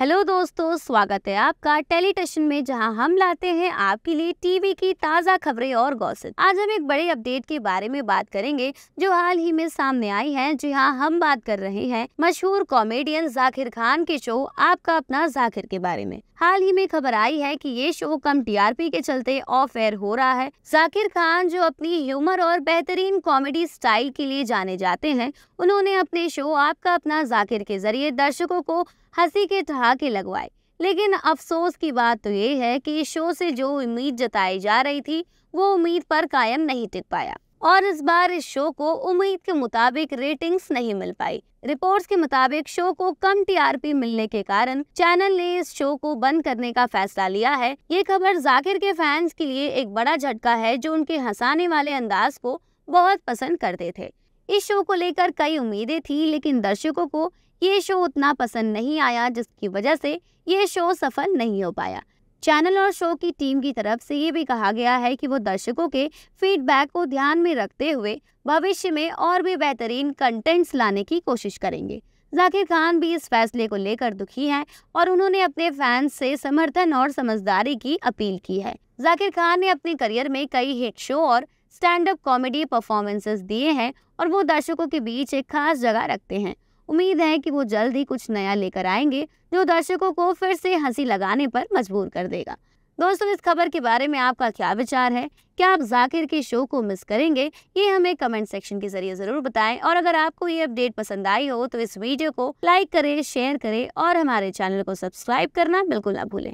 hello दोस्तों स्वागत है आपका टेली टेलीटेशन में जहां हम लाते हैं आपके लिए टीवी की ताज़ा खबरें और गौसिप आज हम एक बड़े अपडेट के बारे में बात करेंगे जो हाल ही में सामने आई है जी हाँ हम बात कर रहे हैं मशहूर कॉमेडियन जाकिर खान के शो आपका अपना जाकिर के बारे में हाल ही में खबर आई है कि ये शो कम टी के चलते ऑफ एयर हो रहा है जाकिर खान जो अपनी ह्यूमर और बेहतरीन कॉमेडी स्टाइल के लिए जाने जाते हैं उन्होंने अपने शो आपका अपना जाकिर के जरिए दर्शकों को हंसी के ठहाके लगवाए लेकिन अफसोस की बात तो ये है कि इस शो से जो उम्मीद जताई जा रही थी वो उम्मीद पर कायम नहीं टिक पाया और इस बार इस शो को उम्मीद के मुताबिक रेटिंग्स नहीं मिल पाई रिपोर्ट्स के मुताबिक शो को कम टीआरपी मिलने के कारण चैनल ने इस शो को बंद करने का फैसला लिया है ये खबर जाकिर के फैंस के लिए एक बड़ा झटका है जो उनके हंसाने वाले अंदाज को बहुत पसंद करते थे इस शो को लेकर कई उम्मीदें थी लेकिन दर्शकों को ये शो उतना पसंद नहीं आया जिसकी वजह से ये शो सफल नहीं हो पाया चैनल और शो की टीम की तरफ से ये भी कहा गया है कि वो दर्शकों के फीडबैक को ध्यान में रखते हुए भविष्य में और भी बेहतरीन कंटेंट्स लाने की कोशिश करेंगे जाकिर खान भी इस फैसले को लेकर दुखी हैं और उन्होंने अपने फैंस से समर्थन और समझदारी की अपील की है जाकिर खान ने अपने करियर में कई हिट शो और स्टैंड अप कॉमेडी परफॉर्मेंसेस दिए हैं और वो दर्शकों के बीच एक खास जगह रखते हैं उम्मीद है कि वो जल्द ही कुछ नया लेकर आएंगे जो दर्शकों को फिर से हंसी लगाने पर मजबूर कर देगा दोस्तों इस खबर के बारे में आपका क्या विचार है क्या आप जाकिर के शो को मिस करेंगे ये हमें कमेंट सेक्शन के जरिए ज़रूर बताएं और अगर आपको ये अपडेट पसंद आई हो तो इस वीडियो को लाइक करें शेयर करें और हमारे चैनल को सब्सक्राइब करना बिल्कुल ना भूलें